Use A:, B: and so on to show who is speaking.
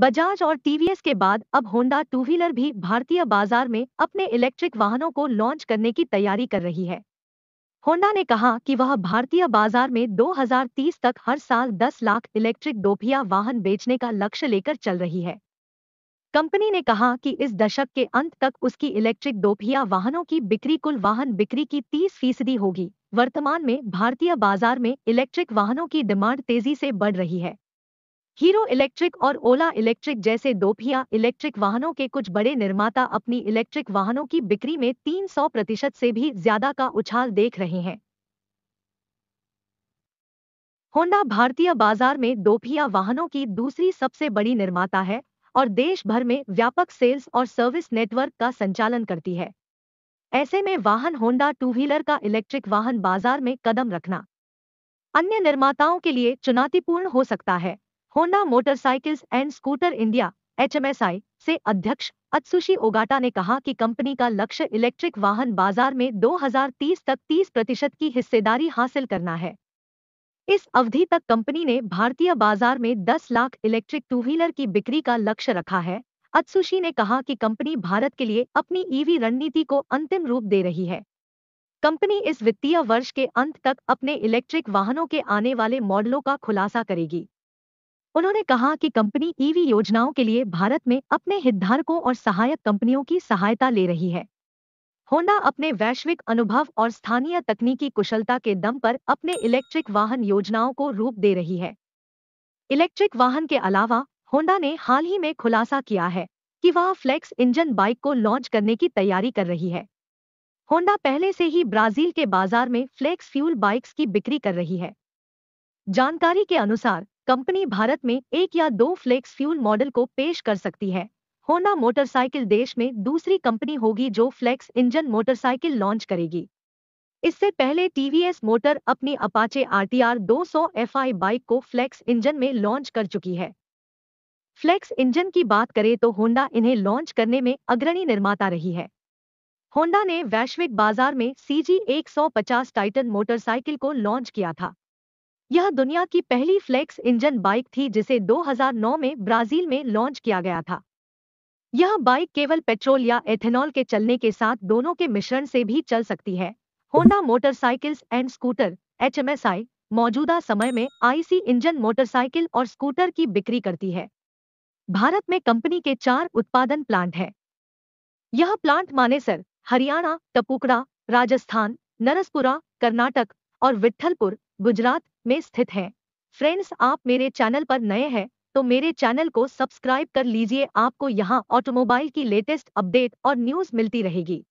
A: बजाज और टीवीएस के बाद अब होंडा टू व्हीलर भी भारतीय बाजार में अपने इलेक्ट्रिक वाहनों को लॉन्च करने की तैयारी कर रही है होंडा ने कहा कि वह भारतीय बाजार में 2030 तक हर साल 10 लाख इलेक्ट्रिक दोपहिया वाहन बेचने का लक्ष्य लेकर चल रही है कंपनी ने कहा कि इस दशक के अंत तक उसकी इलेक्ट्रिक दोपहिया वाहनों की बिक्री कुल वाहन बिक्री की 30 फीसदी होगी वर्तमान में भारतीय बाजार में इलेक्ट्रिक वाहनों की डिमांड तेजी से बढ़ रही है हीरो इलेक्ट्रिक और ओला इलेक्ट्रिक जैसे दोपहिया इलेक्ट्रिक वाहनों के कुछ बड़े निर्माता अपनी इलेक्ट्रिक वाहनों की बिक्री में 300 प्रतिशत से भी ज्यादा का उछाल देख रहे हैं होंडा भारतीय बाजार में दोपहिया वाहनों की दूसरी सबसे बड़ी निर्माता है और देश भर में व्यापक सेल्स और सर्विस नेटवर्क का संचालन करती है ऐसे में वाहन होंडा टू व्हीलर का इलेक्ट्रिक वाहन बाजार में कदम रखना अन्य निर्माताओं के लिए चुनौतीपूर्ण हो सकता है Honda motorcycles and scooter India H से अध्यक्ष अत्सुशी ओगाटा ने कहा कि कंपनी का लक्ष्य इलेक्ट्रिक वाहन बाजार में 2030 तक 30 प्रतिशत की हिस्सेदारी हासिल करना है इस अवधि तक कंपनी ने भारतीय बाजार में 10 लाख इलेक्ट्रिक टू व्हीलर की बिक्री का लक्ष्य रखा है अत्सुशी ने कहा कि कंपनी भारत के लिए अपनी ईवी रणनीति को अंतिम रूप दे रही है कंपनी इस वित्तीय वर्ष के अंत तक अपने इलेक्ट्रिक वाहनों के आने वाले मॉडलों का खुलासा करेगी उन्होंने कहा कि कंपनी ईवी योजनाओं के लिए भारत में अपने हितधारकों और सहायक कंपनियों की सहायता ले रही है होंडा अपने वैश्विक अनुभव और स्थानीय तकनीकी कुशलता के दम पर अपने इलेक्ट्रिक वाहन योजनाओं को रूप दे रही है इलेक्ट्रिक वाहन के अलावा होंडा ने हाल ही में खुलासा किया है कि वह फ्लेक्स इंजन बाइक को लॉन्च करने की तैयारी कर रही है होंडा पहले से ही ब्राजील के बाजार में फ्लेक्स फ्यूल बाइक्स की बिक्री कर रही है जानकारी के अनुसार कंपनी भारत में एक या दो फ्लेक्स फ्यूल मॉडल को पेश कर सकती है होंडा मोटरसाइकिल देश में दूसरी कंपनी होगी जो फ्लेक्स इंजन मोटरसाइकिल लॉन्च करेगी इससे पहले टीवीएस मोटर अपनी अपाचे आरटीआर 200 एफआई बाइक को फ्लेक्स इंजन में लॉन्च कर चुकी है फ्लेक्स इंजन की बात करें तो होंडा इन्हें लॉन्च करने में अग्रणी निर्माता रही है होंडा ने वैश्विक बाजार में सी जी एक टाइटन मोटरसाइकिल को लॉन्च किया था यह दुनिया की पहली फ्लेक्स इंजन बाइक थी जिसे 2009 में ब्राजील में लॉन्च किया गया था यह बाइक केवल पेट्रोल या एथेनॉल के चलने के साथ दोनों के मिश्रण से भी चल सकती है Honda motorcycles and scooter H मौजूदा समय में आईसी इंजन मोटरसाइकिल और स्कूटर की बिक्री करती है भारत में कंपनी के चार उत्पादन प्लांट हैं यह प्लांट मानेसर हरियाणा टपुकड़ा राजस्थान नरसपुरा कर्नाटक और विठलपुर गुजरात में स्थित है फ्रेंड्स आप मेरे चैनल पर नए हैं तो मेरे चैनल को सब्सक्राइब कर लीजिए आपको यहाँ ऑटोमोबाइल की लेटेस्ट अपडेट और न्यूज मिलती रहेगी